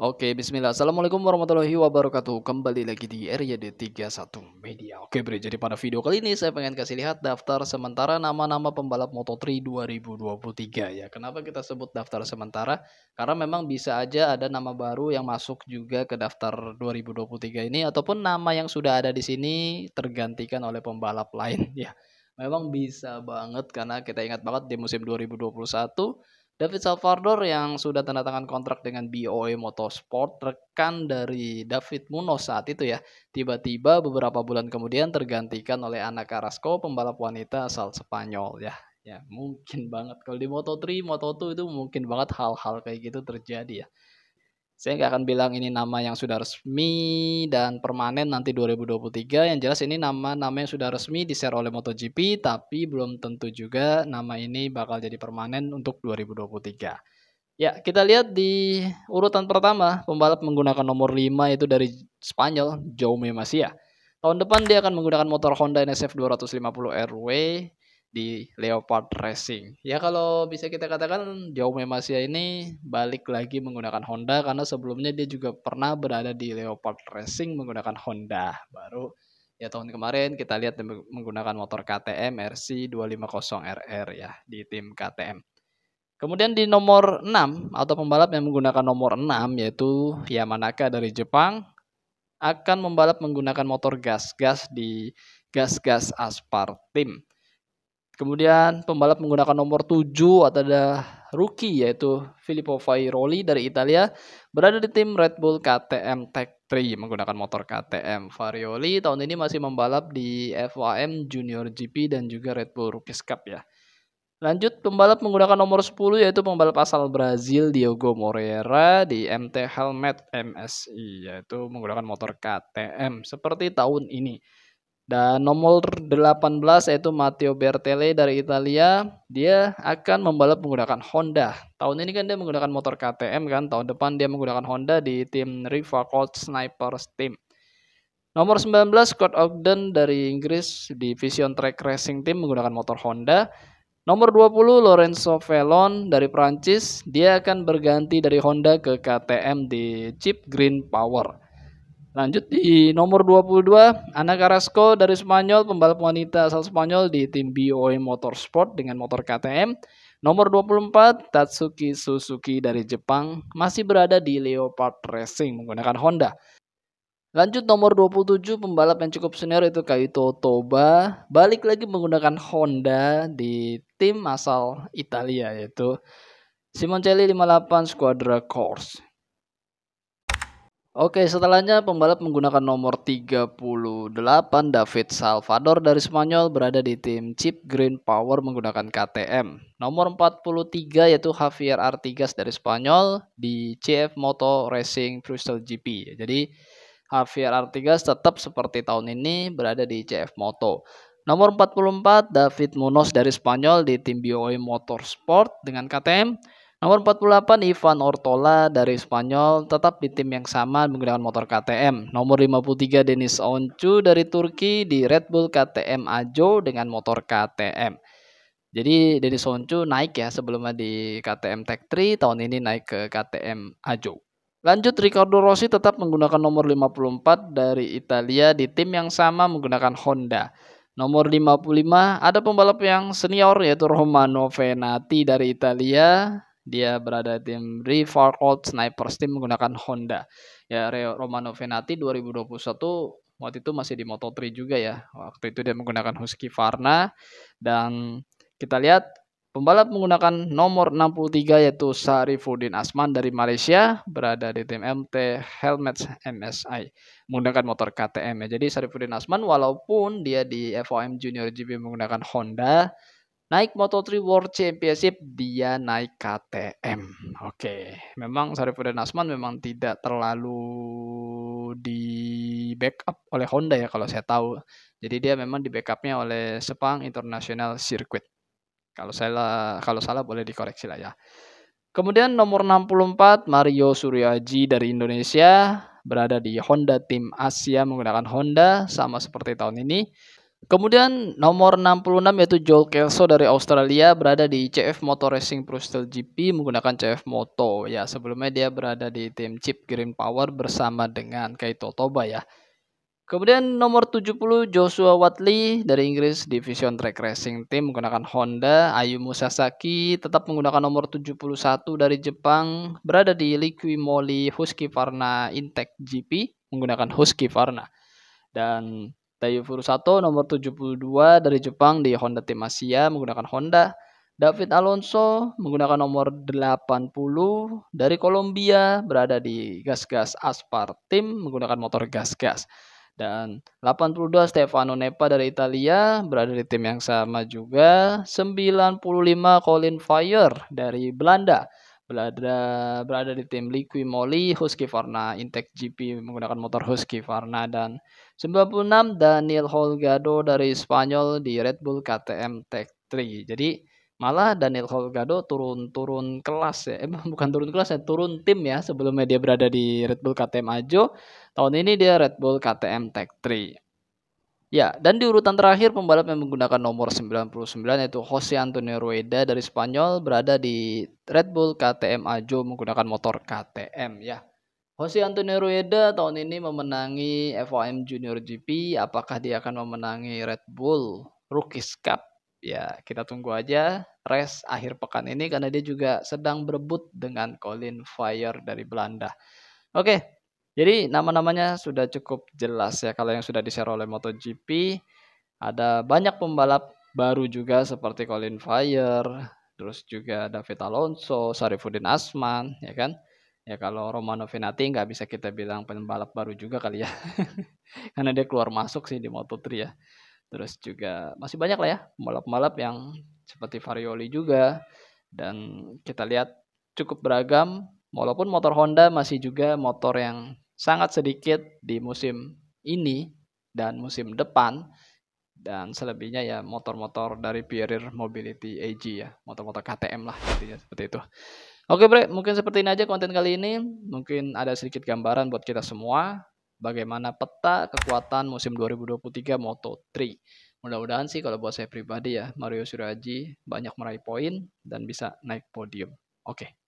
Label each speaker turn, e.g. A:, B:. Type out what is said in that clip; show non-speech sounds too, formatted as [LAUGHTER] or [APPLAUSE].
A: Oke, bismillah. Assalamualaikum warahmatullahi wabarakatuh. Kembali lagi di area D31 Media. Oke, bro. Jadi pada video kali ini saya pengen kasih lihat daftar sementara nama-nama pembalap Moto3 2023 ya. Kenapa kita sebut daftar sementara? Karena memang bisa aja ada nama baru yang masuk juga ke daftar 2023 ini ataupun nama yang sudah ada di sini tergantikan oleh pembalap lain [LAUGHS] ya. Memang bisa banget karena kita ingat banget di musim 2021 David Salvador yang sudah tanda tangan kontrak dengan BOE Motorsport, rekan dari David Munoz saat itu ya, tiba-tiba beberapa bulan kemudian tergantikan oleh Ana Carrasco, pembalap wanita asal Spanyol ya. Ya, mungkin banget kalau di Moto3, Moto2 itu mungkin banget hal-hal kayak gitu terjadi ya. Saya nggak akan bilang ini nama yang sudah resmi dan permanen nanti 2023. Yang jelas ini nama-nama yang sudah resmi di-share oleh MotoGP, tapi belum tentu juga nama ini bakal jadi permanen untuk 2023. Ya, kita lihat di urutan pertama, pembalap menggunakan nomor 5 itu dari Spanyol, Jaume Masia. Tahun depan dia akan menggunakan motor Honda NSF 250 RW di Leopard Racing. Ya kalau bisa kita katakan Jaume Masia ini balik lagi menggunakan Honda karena sebelumnya dia juga pernah berada di Leopard Racing menggunakan Honda. Baru ya tahun kemarin kita lihat menggunakan motor KTM RC 250RR ya di tim KTM. Kemudian di nomor 6 atau pembalap yang menggunakan nomor 6 yaitu Yamanaka dari Jepang akan membalap menggunakan motor gas-gas di gas-gas team. Kemudian pembalap menggunakan nomor 7 atau ada rookie yaitu Filippo Fairoli dari Italia berada di tim Red Bull KTM Tech 3 menggunakan motor KTM Farioli tahun ini masih membalap di FOM Junior GP dan juga Red Bull Rookies Cup ya. Lanjut pembalap menggunakan nomor 10 yaitu pembalap asal Brazil Diogo Moreira di MT Helmet MSI yaitu menggunakan motor KTM seperti tahun ini. Dan nomor 18 yaitu Matteo Bertelli dari Italia, dia akan membalap menggunakan Honda. Tahun ini kan dia menggunakan motor KTM kan, tahun depan dia menggunakan Honda di tim Riva Colt Snipers Team. Nomor 19 Scott Ogden dari Inggris di Vision Track Racing Team menggunakan motor Honda. Nomor 20 Lorenzo Velon dari Prancis, dia akan berganti dari Honda ke KTM di Chip Green Power. Lanjut di nomor 22, Ana Carrasco dari Spanyol, pembalap wanita asal Spanyol di tim BOE Motorsport dengan motor KTM. Nomor 24, Tatsuki Suzuki dari Jepang, masih berada di Leopard Racing menggunakan Honda. Lanjut nomor 27, pembalap yang cukup senior itu Kaito Toba, balik lagi menggunakan Honda di tim asal Italia yaitu Simoncelli 58 Squadra Corse. Oke, setelahnya pembalap menggunakan nomor 38 David Salvador dari Spanyol berada di tim Chip Green Power menggunakan KTM. Nomor 43 yaitu Javier Artigas dari Spanyol di CF Moto Racing Bristol GP. Jadi Javier Artigas tetap seperti tahun ini berada di CF Moto. Nomor 44 David Munoz dari Spanyol di tim BOE Motorsport dengan KTM. Nomor 48 Ivan Ortola dari Spanyol tetap di tim yang sama menggunakan motor KTM. Nomor 53 Denis Oncu dari Turki di Red Bull KTM Ajo dengan motor KTM. Jadi Denis Oncu naik ya sebelumnya di KTM Tech 3 tahun ini naik ke KTM Ajo. Lanjut Ricardo Rossi tetap menggunakan nomor 54 dari Italia di tim yang sama menggunakan Honda. Nomor 55 ada pembalap yang senior yaitu Romano Venati dari Italia dia berada di tim Cold Snipers tim menggunakan Honda. Ya Romano Venati 2021 waktu itu masih di Moto3 juga ya. Waktu itu dia menggunakan Husky Varna dan kita lihat pembalap menggunakan nomor 63 yaitu Sarifudin Asman dari Malaysia berada di tim MT Helmets MSI menggunakan motor KTM ya. Jadi Sarifudin Asman walaupun dia di FOM Junior GP menggunakan Honda naik Moto3 World Championship, dia naik KTM. Oke, okay. memang Sarifuddin Asman memang tidak terlalu di backup oleh Honda ya kalau saya tahu. Jadi dia memang di backupnya oleh Sepang International Circuit. Kalau salah kalau salah boleh dikoreksi lah ya. Kemudian nomor 64 Mario Suryaji dari Indonesia berada di Honda Team Asia menggunakan Honda sama seperti tahun ini. Kemudian nomor 66 yaitu Joel Kelso dari Australia berada di CF Motor Racing Prostel GP menggunakan CF Moto. Ya, sebelumnya dia berada di tim Chip Green Power bersama dengan Kaito Toba ya. Kemudian nomor 70 Joshua Watley dari Inggris Division Track Racing Team menggunakan Honda. Ayumu Sasaki tetap menggunakan nomor 71 dari Jepang berada di Liqui Moly Husqvarna Intec GP menggunakan Husqvarna. Dan Dayu Furusato nomor 72 dari Jepang di Honda Tim Asia menggunakan Honda. David Alonso menggunakan nomor 80 dari Kolombia berada di gas-gas Aspar Tim menggunakan motor gas-gas. Dan 82 Stefano Nepa dari Italia berada di tim yang sama juga. 95 Colin Fire dari Belanda berada berada di tim Liqui Moly Husqvarna Intec GP menggunakan motor Husqvarna dan 96 Daniel Holgado dari Spanyol di Red Bull KTM Tech 3. Jadi malah Daniel Holgado turun-turun kelas ya. Eh, [LAUGHS] bukan turun kelas ya, turun tim ya sebelumnya dia berada di Red Bull KTM Ajo. Tahun ini dia Red Bull KTM Tech 3. Ya, dan di urutan terakhir pembalap yang menggunakan nomor 99 yaitu Jose Antonio Rueda dari Spanyol berada di Red Bull KTM Ajo menggunakan motor KTM ya. Jose Antonio Rueda tahun ini memenangi FOM Junior GP. Apakah dia akan memenangi Red Bull Rookies Cup? Ya, kita tunggu aja race akhir pekan ini karena dia juga sedang berebut dengan Colin Fire dari Belanda. Oke, jadi nama-namanya sudah cukup jelas ya kalau yang sudah di-share oleh MotoGP. Ada banyak pembalap baru juga seperti Colin Fire, terus juga David Alonso, Sarifuddin Asman, ya kan? Ya kalau Romano Venati nggak bisa kita bilang pembalap baru juga kali ya. [LAUGHS] Karena dia keluar masuk sih di Moto3 ya. Terus juga masih banyak lah ya pembalap-pembalap yang seperti Varioli juga. Dan kita lihat cukup beragam. Walaupun motor Honda masih juga motor yang sangat sedikit di musim ini dan musim depan dan selebihnya ya motor-motor dari Pierre Mobility AG ya, motor-motor KTM lah intinya seperti itu. Oke Bre, mungkin seperti ini aja konten kali ini. Mungkin ada sedikit gambaran buat kita semua bagaimana peta kekuatan musim 2023 Moto3. Mudah-mudahan sih kalau buat saya pribadi ya, Mario Suraji banyak meraih poin dan bisa naik podium. Oke.